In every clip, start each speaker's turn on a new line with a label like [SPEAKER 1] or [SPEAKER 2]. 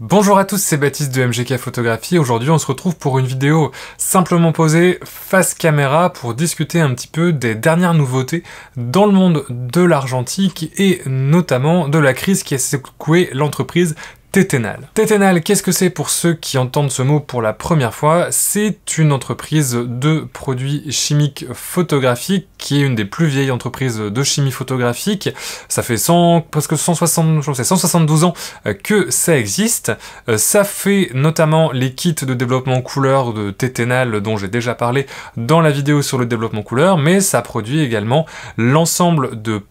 [SPEAKER 1] Bonjour à tous, c'est Baptiste de MGK Photographie. Aujourd'hui, on se retrouve pour une vidéo simplement posée face caméra pour discuter un petit peu des dernières nouveautés dans le monde de l'argentique et notamment de la crise qui a secoué l'entreprise Tetenal. Tetenal, qu'est-ce que c'est pour ceux qui entendent ce mot pour la première fois C'est une entreprise de produits chimiques photographiques qui est une des plus vieilles entreprises de chimie photographique. Ça fait 100, presque 172 ans euh, que ça existe. Euh, ça fait notamment les kits de développement couleur de Téténal dont j'ai déjà parlé dans la vidéo sur le développement couleur, mais ça produit également l'ensemble de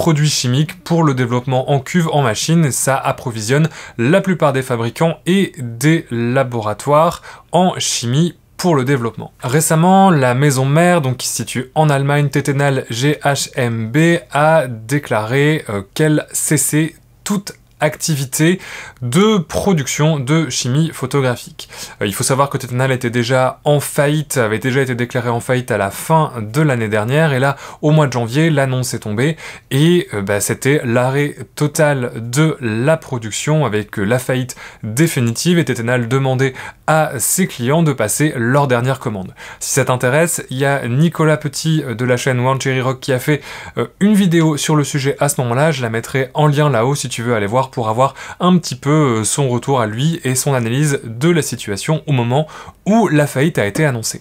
[SPEAKER 1] produits chimiques pour le développement en cuve, en machine. Ça approvisionne la plupart des fabricants et des laboratoires en chimie pour le développement. Récemment, la maison mère, donc qui se situe en Allemagne, Tetenal GHMB, a déclaré euh, qu'elle cessait toute activité de production de chimie photographique. Euh, il faut savoir que Tetanal était déjà en faillite, avait déjà été déclaré en faillite à la fin de l'année dernière, et là, au mois de janvier, l'annonce est tombée, et euh, bah, c'était l'arrêt total de la production avec euh, la faillite définitive, et Tetanal demandait à ses clients de passer leur dernière commande. Si ça t'intéresse, il y a Nicolas Petit de la chaîne One Cherry Rock qui a fait une vidéo sur le sujet à ce moment-là, je la mettrai en lien là-haut si tu veux aller voir pour avoir un petit peu euh, son retour à lui et son analyse de la situation au moment où la faillite a été annoncée.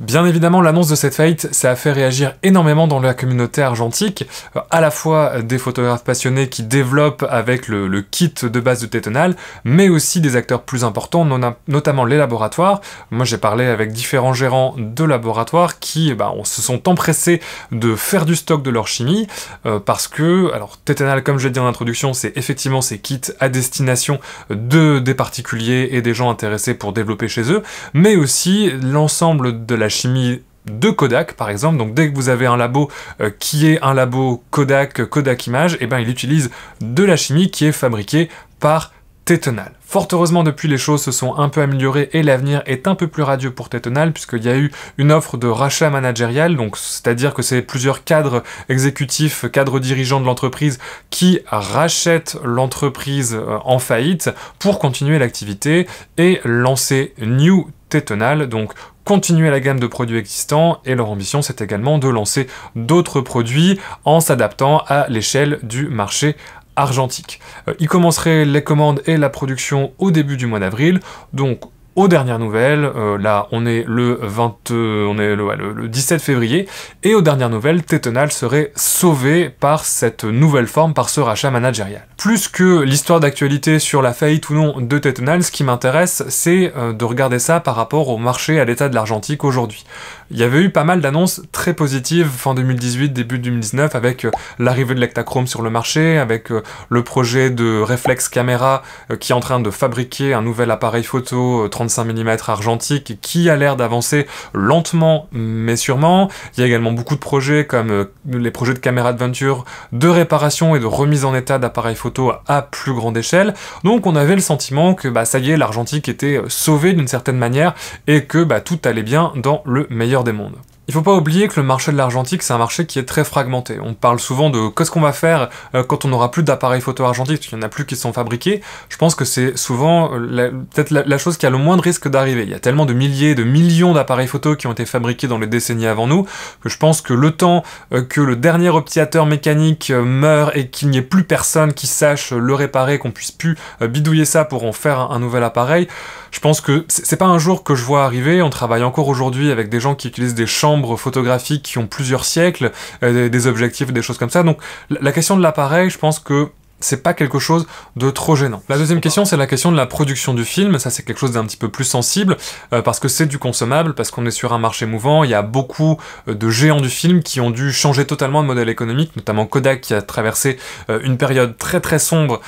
[SPEAKER 1] Bien évidemment, l'annonce de cette faillite, ça a fait réagir énormément dans la communauté argentique, euh, à la fois euh, des photographes passionnés qui développent avec le, kit de base de Tétonal, mais aussi des acteurs plus importants, notamment les laboratoires. Moi, j'ai parlé avec différents gérants de laboratoires qui bah, se sont empressés de faire du stock de leur chimie, euh, parce que, alors, Tétonal, comme je l'ai dit en introduction, c'est effectivement ces kits à destination de, des particuliers et des gens intéressés pour développer chez eux, mais aussi l'ensemble de la la chimie de Kodak par exemple. Donc dès que vous avez un labo euh, qui est un labo Kodak, Kodak Image, et eh ben, il utilise de la chimie qui est fabriquée par Tétonal. Fort heureusement depuis les choses se sont un peu améliorées et l'avenir est un peu plus radieux pour Tétonal puisqu'il y a eu une offre de rachat managérial, donc c'est-à-dire que c'est plusieurs cadres exécutifs, cadres dirigeants de l'entreprise qui rachètent l'entreprise euh, en faillite pour continuer l'activité et lancer New Tétonal, donc continuer la gamme de produits existants et leur ambition c'est également de lancer d'autres produits en s'adaptant à l'échelle du marché argentique. Euh, ils commenceraient les commandes et la production au début du mois d'avril, donc aux dernières nouvelles, euh, là on est le 20, euh, on est le, 17 février, et aux dernières nouvelles, Tetonal serait sauvé par cette nouvelle forme, par ce rachat managérial. Plus que l'histoire d'actualité sur la faillite ou non de Tetonal, ce qui m'intéresse, c'est euh, de regarder ça par rapport au marché, à l'état de l'argentique aujourd'hui il y avait eu pas mal d'annonces très positives fin 2018, début 2019, avec euh, l'arrivée de l'Ectachrome sur le marché, avec euh, le projet de Reflex Camera euh, qui est en train de fabriquer un nouvel appareil photo 35 mm argentique qui a l'air d'avancer lentement mais sûrement. Il y a également beaucoup de projets comme les projets de caméra adventure, de réparation et de remise en état d'appareils photo à plus grande échelle. Donc on avait le sentiment que bah, ça y est, l'argentique était sauvé d'une certaine manière et que bah, tout allait bien dans le meilleur des mondes. Il faut pas oublier que le marché de l'argentique, c'est un marché qui est très fragmenté. On parle souvent de qu'est-ce qu'on va faire euh, quand on n'aura plus d'appareils photo argentiques, parce qu'il n'y en a plus qui sont fabriqués. Je pense que c'est souvent euh, peut-être la, chose qui a le moins de risque d'arriver. Il y a tellement de milliers, de millions d'appareils photo qui ont été fabriqués dans les décennies avant nous, que je pense que le temps euh, que le dernier optiateur mécanique meurt et qu'il n'y ait plus personne qui sache le réparer, qu'on puisse plus bidouiller ça pour en faire un, un nouvel appareil, je pense que c'est pas un jour que je vois arriver. On travaille encore aujourd'hui avec des gens qui utilisent des champs photographiques qui ont plusieurs siècles, euh, des, objectifs, des choses comme ça. Donc la question de l'appareil, je pense que c'est pas quelque chose de trop gênant. La deuxième question, c'est la question de la production du film. Ça, c'est quelque chose d'un petit peu plus sensible euh, parce que c'est du consommable, parce qu'on est sur un marché mouvant. Il y a beaucoup euh, de géants du film qui ont dû changer totalement de modèle économique, notamment Kodak qui a traversé une période très très sombre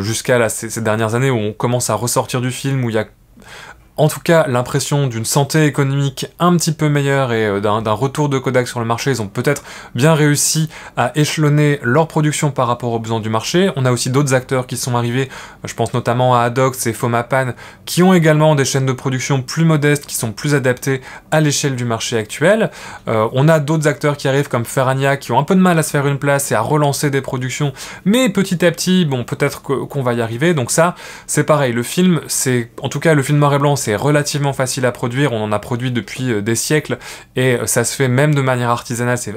[SPEAKER 1] jusqu'à ces, ces dernières années où on commence à ressortir du film, où il y a en tout cas l'impression d'une santé économique un petit peu meilleure et euh, d'un retour de Kodak sur le marché. Ils ont peut-être bien réussi à échelonner leur production par rapport aux besoins du marché. On a aussi d'autres acteurs qui sont arrivés, je pense notamment à Adox et Fomapan, qui ont également des chaînes de production plus modestes, qui sont plus adaptées à l'échelle du marché actuel. Euh, on a d'autres acteurs qui arrivent comme Ferrania, qui ont un peu de mal à se faire une place et à relancer des productions, mais petit à petit, bon, peut-être qu'on va y arriver. Donc ça, c'est pareil. Le film, c'est en tout cas le film noir et blanc, c'est relativement facile à produire, on en a produit depuis euh, des siècles, et euh, ça se fait même de manière artisanale, c'est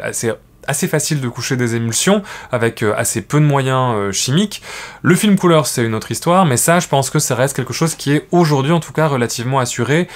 [SPEAKER 1] assez facile de coucher des émulsions avec euh, assez peu de moyens chimiques. Le film couleur, c'est une autre histoire, mais ça, je pense que ça reste quelque chose qui est aujourd'hui en tout cas relativement assuré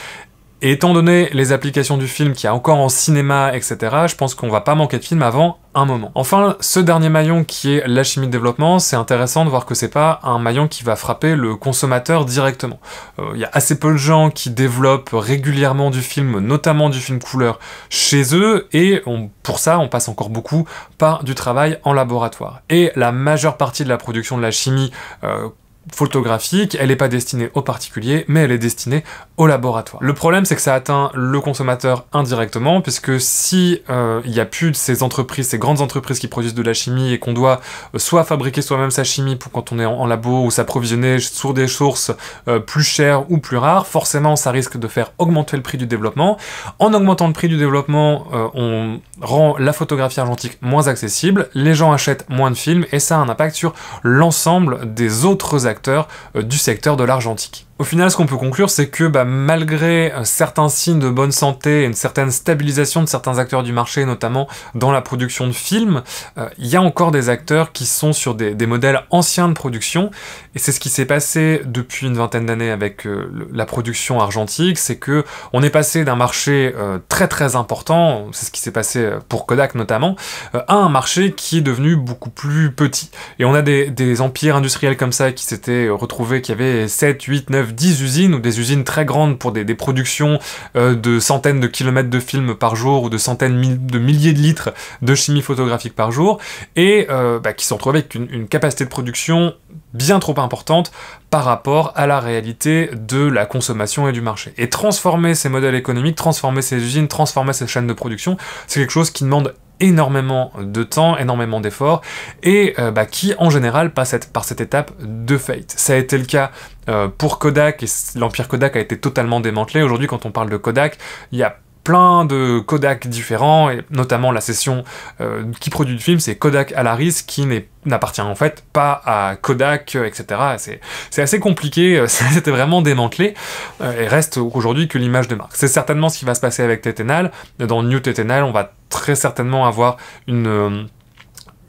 [SPEAKER 1] et étant donné les applications du film qui a encore en cinéma, etc., je pense qu'on va pas manquer de film avant un moment. Enfin, ce dernier maillon qui est la chimie de développement, c'est intéressant de voir que c'est pas un maillon qui va frapper le consommateur directement. Il euh, y a assez peu de gens qui développent régulièrement du film, notamment du film couleur, chez eux, et pour ça, on passe encore beaucoup par du travail en laboratoire. Et la majeure partie de la production de la chimie euh, photographique, elle n'est pas destinée aux particuliers, mais elle est destinée au laboratoire. Le problème, c'est que ça atteint le consommateur indirectement, puisque si euh, il n'y a plus de ces entreprises, ces grandes entreprises qui produisent de la chimie et qu'on doit euh, soit fabriquer soi-même sa chimie pour quand on est en, labo ou s'approvisionner sur des sources euh, plus chères ou plus rares, forcément, ça risque de faire augmenter le prix du développement. En augmentant le prix du développement, on rend la photographie argentique moins accessible, les gens achètent moins de films et ça a un impact sur l'ensemble des autres acteurs euh, du secteur de l'argentique. Au final, ce qu'on peut conclure, c'est que bah, malgré euh, certains signes de bonne santé et une certaine stabilisation de certains acteurs du marché, notamment dans la production de films, euh, il y a encore des acteurs qui sont sur des, modèles anciens de production. Et c'est ce qui s'est passé depuis une vingtaine d'années avec euh, la production argentique, c'est que on est passé d'un marché très très important, c'est ce qui s'est passé pour Kodak notamment, à un marché qui est devenu beaucoup plus petit. Et on a des, des empires industriels comme ça qui s'étaient retrouvés, qui avaient 7, 8, 9, 10 usines ou des usines très grandes pour des, productions euh, de centaines de kilomètres de films par jour ou de centaines de milliers de litres de chimie photographique par jour et euh, bah, qui se retrouvent avec une capacité de production bien trop importante par rapport à la réalité de la consommation et du marché. Et transformer ces modèles économiques, transformer ces usines, transformer ces chaînes de production, c'est quelque chose qui demande énormément de temps, énormément d'efforts, et euh, bah, qui en général passe par cette étape de fate. Ça a été le cas euh, pour Kodak, et l'empire Kodak a été totalement démantelé. Aujourd'hui, quand on parle de Kodak, il y a plein de Kodak différents, et notamment la session euh, qui produit le film, c'est Kodak Alaris, qui n'appartient en fait pas à Kodak, euh, etc. C'est assez compliqué, euh, c'était vraiment démantelé, et reste aujourd'hui que l'image de marque. C'est certainement ce qui va se passer avec Tetenal. Dans New Tetenal, on va très certainement avoir une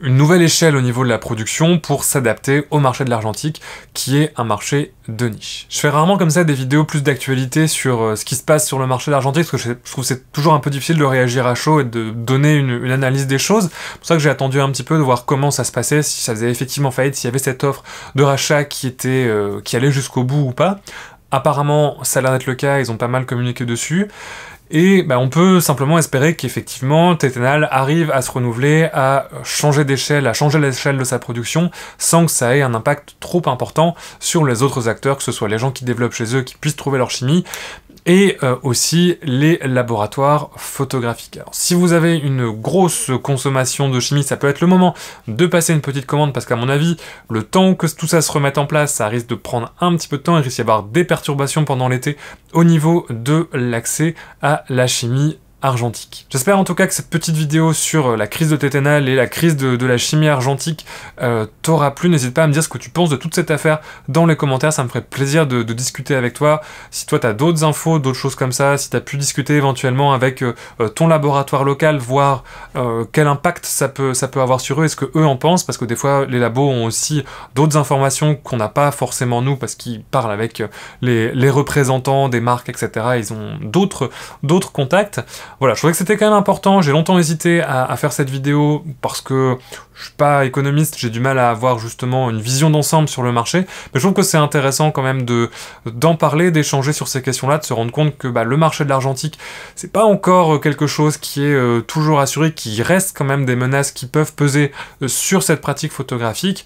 [SPEAKER 1] une nouvelle échelle au niveau de la production pour s'adapter au marché de l'argentique, qui est un marché de niche. Je fais rarement comme ça des vidéos plus d'actualité sur euh, ce qui se passe sur le marché de l'argentique, parce que je trouve c'est toujours un peu difficile de réagir à chaud et de donner une, analyse des choses. C'est pour ça que j'ai attendu un petit peu de voir comment ça se passait, si ça faisait effectivement faillite, s'il y avait cette offre de rachat qui, était, euh, qui allait jusqu'au bout ou pas. Apparemment, ça a l'air d'être le cas, ils ont pas mal communiqué dessus. Et bah, on peut simplement espérer qu'effectivement, tétanal arrive à se renouveler, à changer d'échelle, à changer l'échelle de sa production, sans que ça ait un impact trop important sur les autres acteurs, que ce soit les gens qui développent chez eux, qui puissent trouver leur chimie, et euh, aussi les laboratoires photographiques. Alors, si vous avez une grosse consommation de chimie, ça peut être le moment de passer une petite commande parce qu'à mon avis, le temps que tout ça se remette en place, ça risque de prendre un petit peu de temps, il risque d'y avoir des perturbations pendant l'été au niveau de l'accès à la chimie argentique. J'espère en tout cas que cette petite vidéo sur euh, la crise de téténal et la crise de, la chimie argentique euh, t'aura plu. N'hésite pas à me dire ce que tu penses de toute cette affaire dans les commentaires, ça me ferait plaisir de, discuter avec toi. Si toi t'as d'autres infos, d'autres choses comme ça, si t'as pu discuter éventuellement avec euh, ton laboratoire local, voir quel impact ça peut, ça peut avoir sur eux, est-ce que eux en pensent, parce que des fois les labos ont aussi d'autres informations qu'on n'a pas forcément nous, parce qu'ils parlent avec les, les représentants des marques, etc. Ils ont d'autres contacts. Voilà, je trouvais que c'était quand même important. J'ai longtemps hésité à, faire cette vidéo parce que je suis pas économiste, j'ai du mal à avoir justement une vision d'ensemble sur le marché. Mais je trouve que c'est intéressant quand même de d'en parler, d'échanger sur ces questions-là, de se rendre compte que bah, le marché de l'argentique, c'est pas encore euh, quelque chose qui est euh, toujours assuré, qu'il reste quand même des menaces qui peuvent peser euh, sur cette pratique photographique,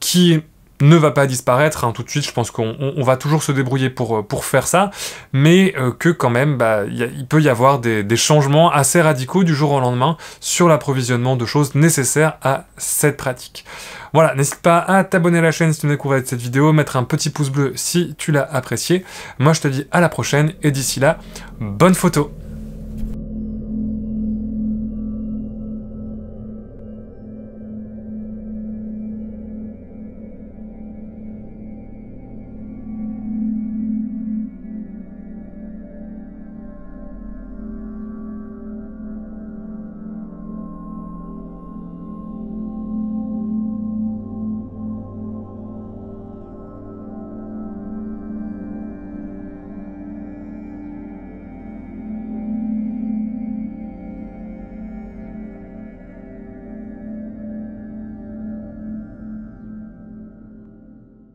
[SPEAKER 1] qui ne va pas disparaître hein, tout de suite. Je pense qu'on va toujours se débrouiller pour, euh, pour faire ça, mais euh, que quand même, bah, il peut y avoir des, des, changements assez radicaux du jour au lendemain sur l'approvisionnement de choses nécessaires à cette pratique. Voilà, n'hésite pas à t'abonner à la chaîne si tu découvres cette vidéo, mettre un petit pouce bleu si tu l'as apprécié. Moi, je te dis à la prochaine et d'ici là, bonne photo